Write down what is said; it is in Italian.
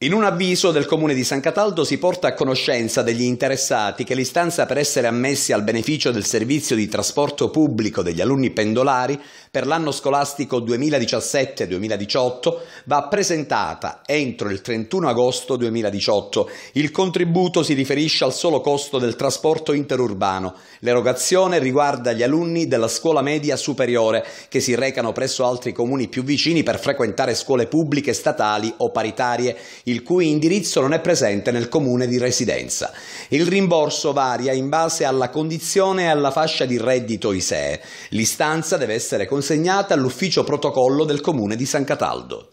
In un avviso del comune di San Cataldo si porta a conoscenza degli interessati che l'istanza per essere ammessi al beneficio del servizio di trasporto pubblico degli alunni pendolari per l'anno scolastico 2017-2018 va presentata entro il 31 agosto 2018. Il contributo si riferisce al solo costo del trasporto interurbano. L'erogazione riguarda gli alunni della scuola media superiore che si recano presso altri comuni più vicini per frequentare scuole pubbliche statali o paritarie il cui indirizzo non è presente nel comune di residenza. Il rimborso varia in base alla condizione e alla fascia di reddito ISEE. L'istanza deve essere consegnata all'ufficio protocollo del comune di San Cataldo.